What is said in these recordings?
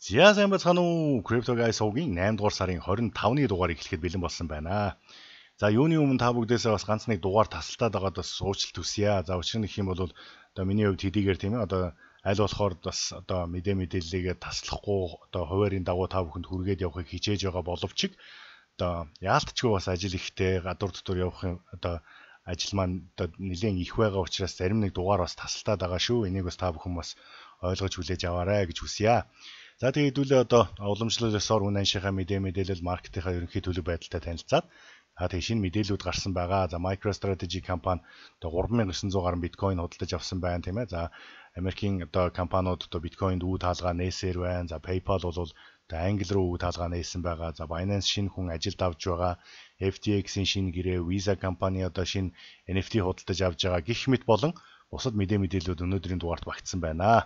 За сайн бацхан уу. Crypto Guy Show-гийн 8 дугаар сарын 25-ны дугаар эхлэхэд бэлэн болсон байна. За юуны өмнө та бүгдээсээ бас ганц нэг дугаар тасалдаад байгаад бас сууч төсөё. За учир нь их юм бол одоо миний хувьд хэдийгээр тийм ээ одоо аль болохоор бас одоо мэдээ мэдээллийгээ таслахгүй одоо хуваарийн дагуу та бүхэнд хүргээд явахыг хичээж байгаа боловч одоо яалтчгүй бас ажил ихтэй гадуур дотор явахын одоо ажил маань одоо нэлээд их байгаа учраас зарим нэг дугаар бас тасалдаад байгаа шүү. Энийг бас та бүхэн бас ойлгож хүлээж аваарай гэж хүсье. За тэгээд хэдүүлээ одоо уламжлал ёсоор үн аншийнхаа мэдээ мэдээлэл маркетийнхаа ерөнхий төлөв байдалтай танилцаад А тэг шинэ мэдээлүүд гарсан байгаа. За MicroStrategy компани одоо 3900 гаруй биткойн худалдаж авсан байна тийм ээ. За Америкийн одоо компаниуд одоо биткойнд үү таалгаа нээсээр байна. За PayPal бол одоо англи руу үү таалгаа нээсэн байгаа. За Binance шинэ хүн ажилд авч байгаа. FTX-ийн шинэ гэрээ, Visa компани одоо шинэ NFT худалдаж авж байгаа гих мэт болон бусад мэдээ мэдээлэлүүд өнөөдрийн дугаард багтсан байна.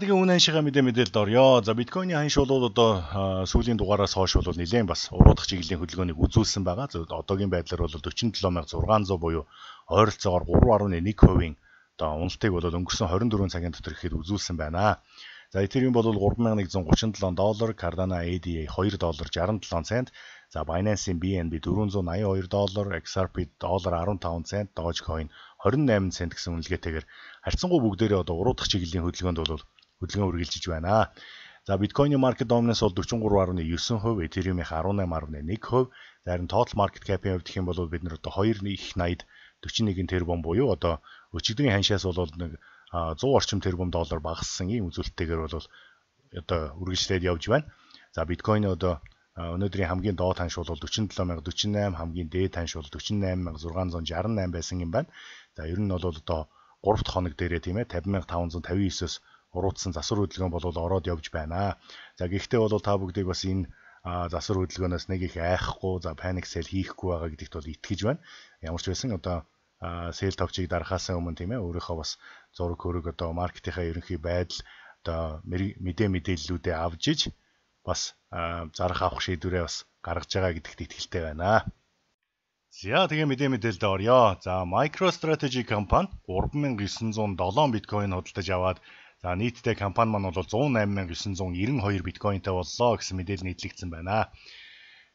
тэгээ үнэ ханшигаа мэдээ мэдээлд орё. За биткойны ханш бол одоо сүүлийн дугаараас хойш бол нэлээд бас уруудах чиглэлийн хөдөлгөөнийг үзүүлсэн байгаа. Одоогийн байдлаар бол 47600 буюу ойролцоогоор 3.1%-ийн одоо уналтыг бол өнгөрсөн 24 цагийн дотор ихэд үзүүлсэн байна. За Ethereum бол 3137 доллар, Cardano ADA 2 доллар 67 цент, за Binance-ийн BNB 482 доллар, XRP доллар 15 цент, Dogecoin 28 цент гэсэн үнэлгээтэйгээр харьцангуй бүгдээрээ одоо уруудах чиглэлийн хөдөлгөөнд бол хөдөлгөөн үргэлжилж байна. За биткойны market dominance бол 43.9%, Ethereum-ийн 18.1%, зарим total market cap-ийн хувьд хэм бол бид нэр одоо 2 их 80-д 41 тэрбум буюу одоо өчигдөрийн ханшаас бол нэг 100 орчим тэрбум доллар багассан ийм үзүүлэлтээр бол одоо үргэлжлээд явж байна. За биткойн одоо өнөөдрийн хамгийн доод ханш бол 47048, хамгийн дээд ханш бол 48668 байсан юм байна. За ер нь бол одоо 3 дахь хоног дээрээ тийм ээ 50559-өөс уруудсан засвар хөдөлгөөн бол ороод явж байна. За гэхдээ бол та бүгдийг бас энэ засвар хөдөлгөөнөөс нэг их айхгүй, за паник сел хийхгүй байгаа гэдэгт бол итгэж байна. Ямар ч байсан одоо сел тогчийг дарахаас өмнө тийм ээ өөрийнхөө бас зураг хөрөг одоо маркетийнхаа ерөнхий байдал одоо мэдээ мэдээллүүдээ авж иж бас зарах авах шийдвэрээ бас гаргаж байгаа гэдэгт итгэлтэй байна. За тэгээ мэдээ мэдээлэлд орё. За MicroStrategy компани 3907 биткойн худалдаж аваад За нийтдээ компани маань бол 108992 биткойнтай боллоо гэсэн мэдээлэл нийтлэгдсэн байна.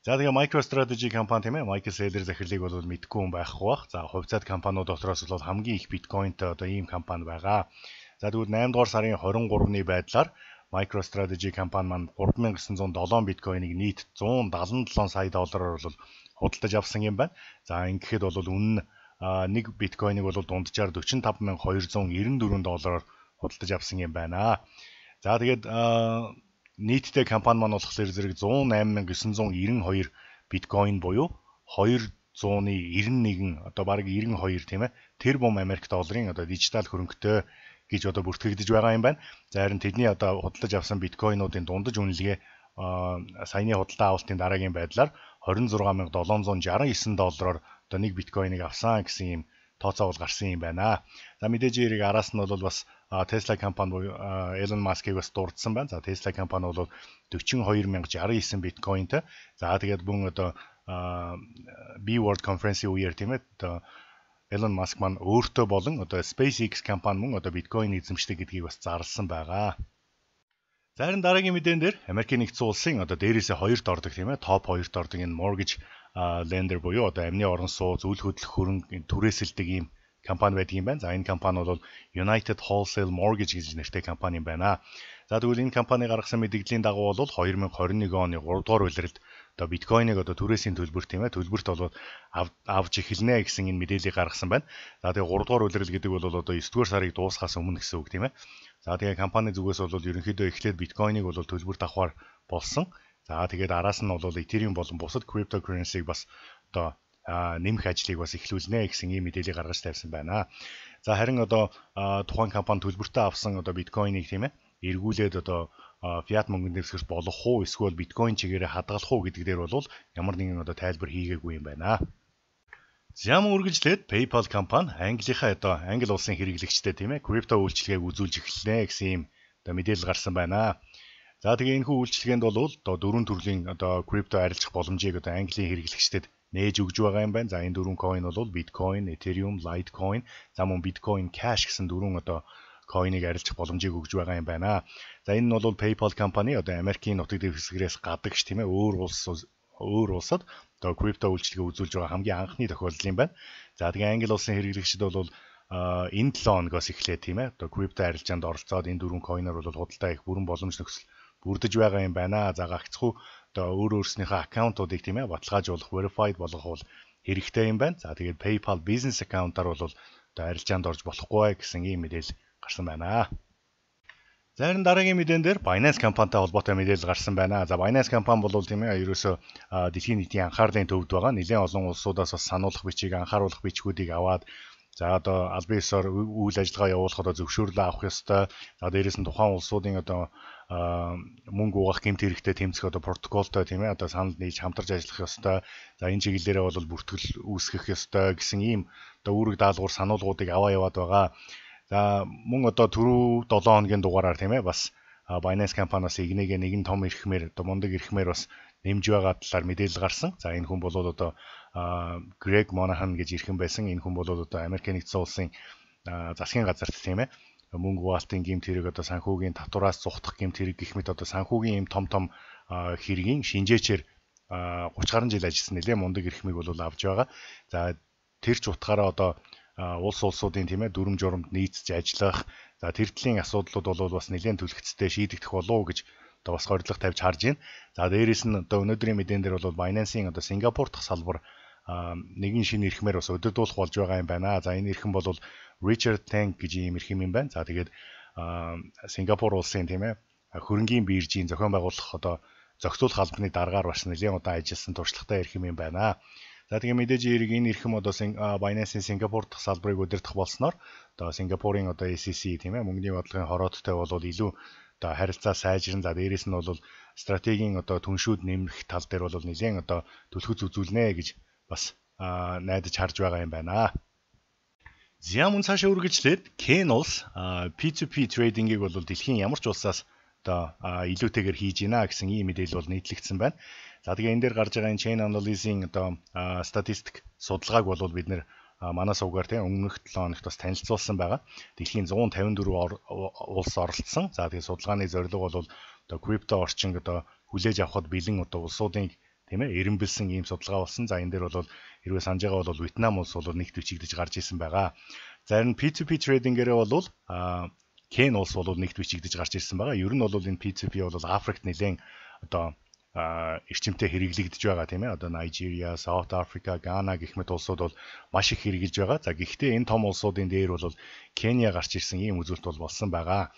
За тэгээ MicroStrategy компани тийм ээ Michael Saylor захирлыг бол мэдгүй хүн байхгүй бах. За хувьцаат компаниуд дотроос бол хамгийн их биткойнтай одоо ийм компани байгаа. За тэгвэл 8 дугаар сарын 23-ны байдлаар MicroStrategy компани маань 3907 биткойныг нийт 177 сая доллараар бол худалдаж авсан юм байна. За ингэхэд бол үнэ нэг биткойныг бол дунджаар 45294 доллараар худалдаж авсан юм байна. За тэгээд нийтдээ компани маань болохоор зэрэг 108992 биткойн буюу 291 одоо баг 92 тийм ээ тэрбум Америк долларын одоо дижитал хөрөнгөтэй гэж одоо бүртгэгдэж байгаа юм байна. Зарим тэдний одоо худалдаж авсан биткойнуудын дундаж үнэлгээ саяны худалдаа авалтын дараагийн байдлаар 26769 доллараар одоо нэг биткойныг авсан гэсэн юм тооцоогол гарсан юм байна. За мэдээж эрийг араас нь бол бас Tesla компани буюу Elon Musk-ийг бас дурдсан байна. За Tesla компани бол 42069 биткойнтэй. За тэгээд мөн одоо B World Conference-ийн үеэр тийм ээ одоо Elon Musk маань өөртөө болон одоо SpaceX компани мөн одоо биткойн эзэмшдэг гэдгийг бас зарлсан байгаа. Зарим дараагийн мэдэн дээр Америкийн нэгдсэн улсын одоо дээрээсээ хоёрт ордог тийм ээ топ хоёрт ордог энэ mortgage lender буюу одоо амьны орон сууц, үл хөдлөх хөрөнгө төрөөсөлдөг ийм компани байдаг юм байна. За энэ компани бол United Wholesale Mortgage гэж нэртэй компани юм байна. За тэгвэл энэ компани гаргасан мэдээллийн дагуу бол 2021 оны 3 дугаар үеэрд одоо биткойныг одоо түрээсийн төлбөр тийм ээ төлбөрт болоод авж эхэлнэ гэсэн энэ мэдээллийг гаргасан байна. За тэгээ 3 дугаар үеэрл гэдэг бол одоо 9 дугаар сарыг дуусгаас өмнө гэсэн үг тийм ээ. За тэгээ компани зүгээс бол ерөнхийдөө эхлээд биткойныг бол төлбөрт авахар болсон. За тэгээд араас нь бол Ethereum болон бусад cryptocurrency-г бас одоо нэмэх ажлыг бас эхлүүлнэ гэсэн ийм мэдээлэл гаргаж тавьсан байна. За харин одоо тухайн компани төлбөртөө авсан одоо биткойныг тийм ээ эргүүлээд одоо фиат мөнгөнд дэвсгэрч болох уу эсвэл биткойн чигээрээ хадгалах уу гэдэг дээр бол ямар нэгэн одоо тайлбар хийгээгүй юм байна. Зям үргэлжлээд PayPal компани Английнхаа одоо Англи улсын хэрэглэгчтэй тийм ээ крипто үйлчилгээг үзүүлж эхэлнэ гэсэн ийм одоо мэдээлэл гарсан байна. За тэгээ энэ хүү үйлчилгээнд бол одоо дөрвөн төрлийн одоо крипто арилжих боломжийг одоо Английн хэрэглэгчдэд нээж өгж байгаа юм байна. За энэ дөрвөн coin бол Bitcoin, Ethereum, Litecoin, за мөн Bitcoin Cash гэсэн дөрвөн одоо coin-ыг арилжих боломжийг өгж байгаа юм байна. За энэ нь бол PayPal компани одоо Америкийн нутаг дэвх хэсгэрээс гадагш тийм ээ өөр улс өөр улсад одоо крипто үйлчлэгээ үзүүлж байгаа хамгийн анхны тохиолдол юм байна. За тэгээ англи улсын хэрэглэгчид бол энэ 7 оноос эхлээ тийм ээ одоо крипто арилжаанд оролцоод энэ дөрвөн coin-оор бол худалдаа их бүрэн боломж нөхцөл бүрдэж байгаа юм байна. За гагцхүү одоо өөр өөрснийхөө аккаунтуудыг тийм ээ баталгаажуулах, verified болгох бол хэрэгтэй юм байна. За тэгээд PayPal business account-аар бол одоо арилжаанд орж болохгүй бай гэсэн ийм мэдээлэл гарсан байна. Зарим дараагийн мэдэн дээр Binance компанитай холбоотой мэдээлэл гарсан байна. За Binance компани бол тийм ээ ерөөсөө дэлхийн нийтийн анхаарлын төвд байгаа. Нэлээд олон улсуудаас бас сануулгах бичиг, анхааруулах бичгүүдийг аваад За одоо аль биесээр үйл ажиллагаа явуулах одоо зөвшөөрлөө авах ёстой. За дээрээс нь тухайн улсуудын одоо мөнгө угаах гэмт хэрэгтэй тэмцэх одоо протоколтой тийм ээ одоо санал нийлж хамтарч ажиллах ёстой. За энэ чиглэлээрээ бол бүртгэл үүсгэх ёстой гэсэн ийм одоо үүрэг даалгавар сануулгуудыг аваа яваад байгаа. За мөн одоо түрүү 7 хоногийн дугаараар тийм ээ бас Binance компаниас игнэгээ нэгэн том эрхмээр одоо мундаг эрхмээр бас нэмж байгаа талаар мэдээлэл гарсан. За энэ хүн бол одоо Greg Monahan гэж эрхэн байсан. Энэ хүн бол одоо Америк нэгдсэн улсын засгийн газарт тийм ээ мөнгө хуваалтын гэмт хэрэг одоо санхүүгийн татвараас зухдах гэмт хэрэг гэх мэт одоо санхүүгийн юм том том хэргийн шинжээчээр 30 гаруй жил ажилласан нэлээ мундаг эрхмийг бол авж байгаа. За тэр ч утгаараа одоо улс улсуудын тийм ээ дүрм журамд нийцж ажиллах За тэр төрлийн асуудлууд бол бас нэлээд төлөвцтэй шийдэгдэх болов уу гэж одоо бас хордлого тавьж харж байна. За дээрэс нь одоо өнөөдрийн мэдэн дээр бол Binance-ийн одоо Сингапур дахь салбар нэгэн шинэ эрхмээр бас өдөрдуулах болж байгаа юм байна. За энэ эрхэм бол Richard Tang гэж ийм эрхэм юм байна. За тэгээд Сингапур улсын тийм ээ хөрөнгийн биржийн зохион байгуулах одоо зохицуулах албаны даргаар бас нэлээд удаа ажилласан туршлагатай эрхэм юм байна. За тэгээ мэдээж эрэг энэ эрхэм одоо Binance-ийн Сингапур дахь салбарыг удирдах болсноор одоо Сингапурын одоо SEC тийм ээ мөнгөний бодлогын хороодтой бол илүү одоо харилцаа сайжран за дээрэс нь бол стратегийн одоо түншүүд нэмэх тал дээр бол нэгэн одоо төлхөц үзүүлнэ гэж бас найдаж харж байгаа юм байна. Зя мөн цаашаа үргэлжлээд Ken улс P2P trading-ийг бол дэлхийн ямар ч улсаас одоо илүүтэйгээр хийж байна гэсэн ийм мэдээлэл бол нийтлэгдсэн байна. За тэгээ энэ дээр гарч байгаа энэ chain analysis-ийн одоо статистик судалгааг бол бид нэр манай сувгаар тийм өмнөх 7 хоногт бас танилцуулсан байгаа. Дэлхийн 154 улс оролцсон. За тэгээ судалгааны зорилго бол одоо крипто орчинг одоо хүлээж авахд бэлэн одоо улсуудын тийм ээ эренбэлсэн ийм судалгаа болсон. За энэ дээр бол хэрвээ санаж байгаа бол Вьетнам улс бол нэгт бичигдэж гарч исэн байгаа. Зарим P2P trading-гэрээ бол а Кен улс бол нэгт бичигдэж гарч ирсэн байгаа. Ер нь бол энэ PCP бол Африкт нэлээд одоо эрчимтэй хэрэглэгдэж байгаа тийм ээ. Одоо Nigeria, South Africa, Ghana гэх мэт улсууд бол маш их хэрэгжилж байгаа. За гэхдээ энэ том улсуудын дээр бол Кения гарч ирсэн ийм үзүүлэлт бол болсон байгаа.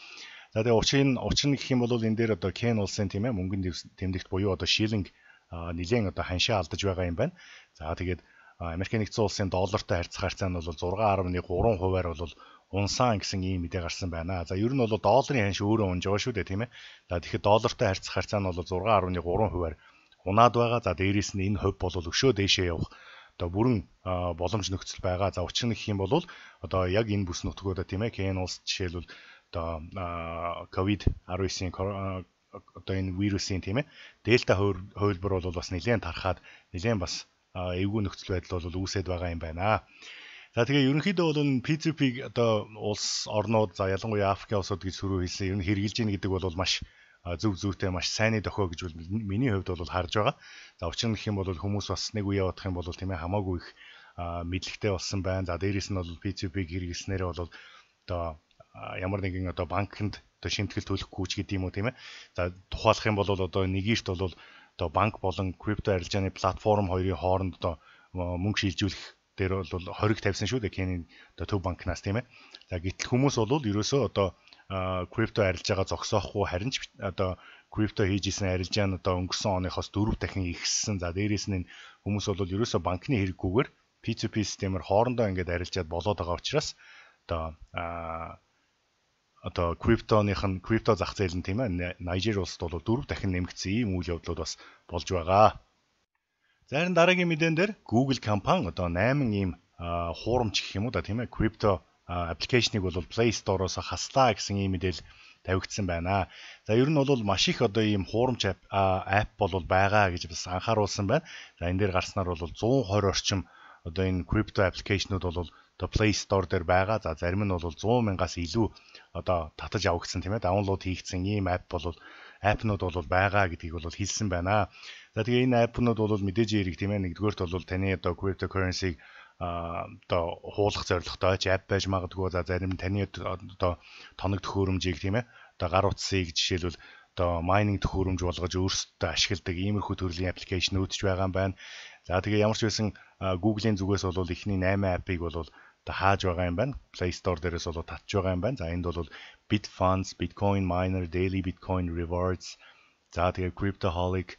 За тэгээ учин учин гэх юм бол энэ дээр одоо Кен улсын тийм ээ мөнгөнд тэмдэгт буюу одоо шиллинг нэгэн одоо ханшаа алдаж байгаа юм байна. За тэгээд Америк нэгдсэн улсын доллартай харьцах харьцаа нь бол 6.3 хувиар бол унсан гэсэн ийм мэдээ гарсан байна. За ер нь бол долларын ханш өөрөө унж байгаа шүү дээ тийм ээ. За тэгэхэд доллартай харьцах харьцаа нь бол 6.3 хувиар унаад байгаа. За дээрээс нь энэ хувь бол өшөө дээшээ явах одоо бүрэн боломж нөхцөл байгаа. За учир нь гэх юм бол одоо яг энэ бүс нутгуудаа тийм ээ Кен улс жишээлбэл одоо ковид 19-ийн одоо энэ вирусын тийм ээ дельта хувилбар бол бас нэлээд тархаад нэлээд бас эвгүй нөхцөл байдал бол үүсээд байгаа юм байна. За тэгээ ерөнхийдөө бол энэ P2P одоо улс орнууд за ялангуяа Африкийн улсууд гэж сөрөө хэлсэн. Ер нь хэрэгжилж ийн гэдэг бол маш зөв зөвтэй маш сайнны дохио гэж миний хувьд бол харж байгаа. За учир нь гэх юм бол хүмүүс бас нэг үе явах юм бол тийм ээ хамаагүй их мэдлэгтэй болсон байна. За дээрэс нь бол P2P-г хэрэглэснээрээ бол одоо ямар нэгэн одоо банкнд одоо шимтгэл төлөх гүүч гэдэг юм уу тийм ээ. За тухайлах юм бол одоо нэгийрт бол одоо банк болон крипто арилжааны платформ хоёрын хооронд одоо мөнгө шилжүүлэх дээр бол хориг тавьсан шүү дээ Кенийн төв банкнаас тийм ээ. За гэтэл хүмүүс бол ерөөсөө одоо крипто арилжаага зогсоохгүй харин ч одоо крипто хийж исэн арилжаа нь одоо өнгөрсөн оныхоос дөрөв дахин ихссэн. За дээрэс нь хүмүүс бол ерөөсөө банкны хэрэггүйгээр P2P системээр хоорондоо ингээд арилжаад болоод байгаа учраас одоо а одоо криптоных нь крипто зах зээл нь тийм ээ Нигер улсд бол дөрөв дахин нэмэгдсэн ийм үйл явдлууд бас болж байгаа. Зарим дараагийн мэдэн дээр Google компани одоо 8 ийм хуурамч гэх юм уу да тийм ээ крипто аппликейшнийг бол Play Store-оос хаслаа гэсэн ийм мэдээлэл тавигдсан байна. За ер нь бол маш их одоо ийм хуурамч апп бол байгаа гэж бас анхааруулсан байна. За энэ дээр гарснаар бол 120 орчим одоо энэ крипто аппликейшнууд бол одоо Play Store дээр байгаа. За зарим нь бол 100 мянгаас илүү одоо татаж авагдсан тийм ээ даунлоад хийгдсэн ийм апп бол аппнууд бол байгаа гэдгийг бол хэлсэн байна. За тэгээ энэ аппнууд бол мэдээж эрэг тийм ээ. Нэгдүгээрт бол таны одоо cryptocurrency-г одоо хуулах зорилготой ч апп байж магадгүй. За зарим таны одоо тоног төхөөрөмжийг тийм ээ. Одоо гар утсыг жишээлбэл одоо майнинг төхөөрөмж болгож өөрсдөө ашигладаг иймэрхүү төрлийн аппликейшн үүдж байгаа юм байна. За тэгээ ямар ч байсан Google-ийн зүгээс бол эхний 8 аппыг бол одоо хааж байгаа юм байна. Play Store дээрээс болоо татж байгаа юм байна. За энд бол Bitfunds, Bitcoin Miner, Daily Bitcoin Rewards, за тэгээ Cryptoholic,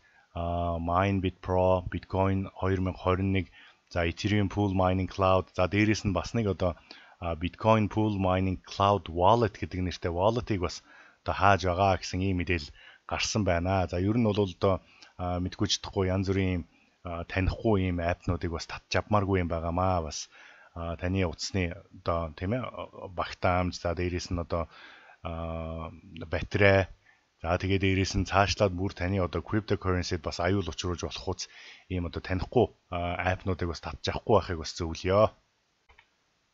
MineBit Pro, Bitcoin 2021, за Ethereum Pool Mining Cloud, за дээрээс нь бас нэг одоо Bitcoin Pool Mining Cloud Wallet гэдэг нэртэй wallet-ийг бас одоо хааж байгаа гэсэн ийм мэдээлэл гарсан байна. За ер нь бол одоо мэдгүй ч чадахгүй янз бүрийн танихгүй ийм апнуудыг бас татж авмааргүй юм байгаамаа бас таны утасны одоо тийм ээ багтаамж за дээрээс нь одоо батарей за тэгээд дээрээс нь цаашлаад бүр таны одоо cryptocurrency бас аюул учруулж болох уц ийм одоо танихгүй аппнуудыг бас татж авахгүй байхыг бас зөвлөё.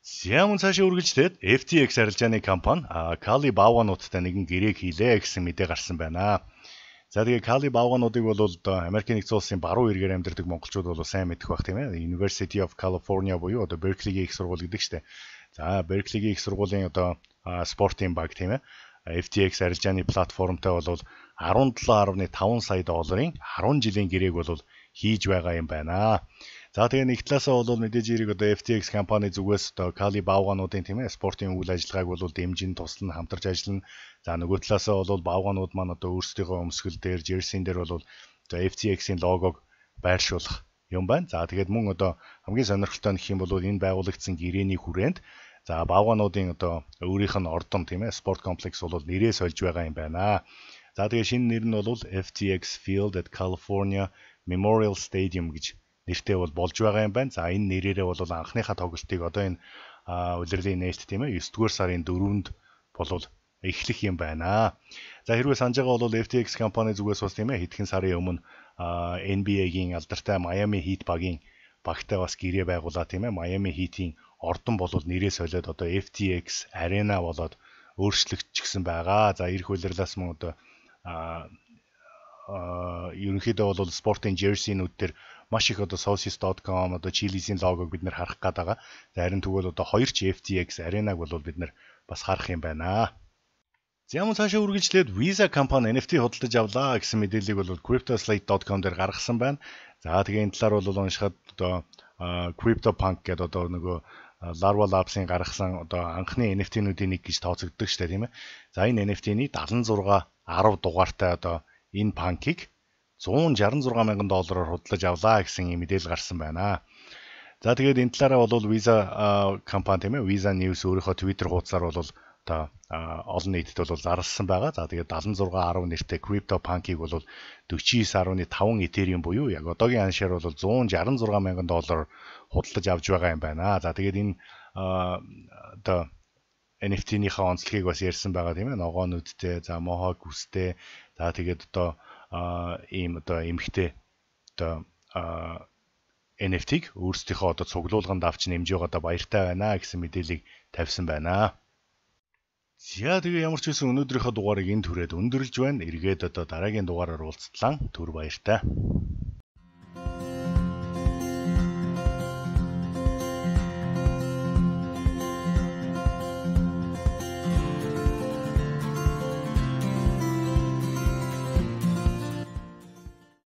Сиамун цаашаа үргэлжлээд FTX арилжааны компани Kali Bava-нуудтай нэгэн гэрээ хийлээ гэсэн мэдээ гарсан байна. За тэгээ Кали Бавгануудыг бол Америкийн нэгэн улсын баруун эргээр амьдардаг монголчууд бол сайн мэдэх бах тийм ээ. University of California буюу одоо Berkeley-ийн их сургууль гэдэг штэ. За Berkeley-ийн их сургуулийн одоо спортын баг тийм ээ. FTX арилжааны платформтай бол 17.5 сая долларын 10 жилийн гэрээг бол хийж байгаа юм байна. За тэгээ нэг талаасаа бол мэдээж ирэх одоо FTX компани зүгээс одоо Кали бавгаануудын тийм ээ спортын үйл ажиллагааг бол дэмжин туслан хамтарч ажиллана. За нөгөө талаасаа бол бавгаанууд маань одоо өөрсдийнхөө өмсгөл дээр, жерсин дээр бол одоо FTX-ийн логог байршуулах юм байна. За тэгээд мөн одоо хамгийн сонирхолтой нь гэх юм бол энэ байгуулагдсан гэрээний хүрээнд за бавгаануудын одоо өөрийнх нь ордом тийм ээ спорт комплекс бол нэрээ сольж байгаа юм байна. За тэгээд шинэ нэр нь бол FTX Field at California Memorial Stadium гэж нэртэй бол болж байгаа юм байна. За энэ нэрээрээ бол анхныхаа тоглолтыг одоо энэ улирлын нээст тийм ээ 9 дугаар сарын 4-нд болвол эхлэх юм байна. За хэрвээ санаж байгаа бол FTX компани зүгээс бас тийм ээ хэдхэн сарын өмнө NBA-гийн алдартай Miami Heat багийн багтай бас гэрээ байгуулаа тийм ээ Miami Heat-ийн ордон болвол нэрээ солиод одоо FTX Arena болоод өөрчлөгдчихсэн байгаа. За ирэх улирлаас мөн одоо ерөнхийдөө бол спортын jerseynүүд төр маш их одоо sauces.com одоо Chili's-ийн логог бид нэр харах гээд байгаа. Зарим тэгвэл одоо 2ч FTX Arena-г бол бид нэр бас харах юм байна. За ямар цаашаа үргэлжлээд Visa компани NFT худалдаж авлаа гэсэн мэдээллийг бол cryptoslate.com дээр гаргасан байна. За тэгээ энэ талаар бол уншихад одоо CryptoPunk гэдэг одоо нөгөө Larva Labs-ийн гаргасан одоо анхны NFT-нүүдийн нэг гэж тооцогддог шүү дээ тийм ээ. За энэ NFT-ний 76 10 дугаартай одоо энэ панкийг 166 мянган доллараар худалдаж авлаа гэсэн ийм мэдээлэл гарсан байна. За тэгээд энэ талаараа бол Visa компани тийм ээ Visa News өөрийнхөө Twitter хуудасаар бол та олон нийтэд бол зарласан байгаа. За тэгээд 76.10 нэртэй CryptoPunk-ийг бол 49.5 Ethereum буюу яг одоогийн аншаар бол 166 мянган доллар худалдаж авж байгаа юм байна. За тэгээд энэ одоо NFT-ийнхээ онцлогийг бас ярьсан байгаа тийм ээ. Ногоон нүдтэй, за mohawk үстэй. За тэгээд одоо ийм одоо эмхтэй одоо NFT-г өөрсдийнхөө одоо цуглуулганд авч нэмж байгаадаа баяртай байна гэсэн мэдээллийг тавьсан байна. За тэгээ ямар ч хэсэн өнөөдрийнхөө дугаарыг энэ түрээд өндөрлж байна. Эргээд одоо дараагийн дугаараар уулзтлаа. Түр баяртай.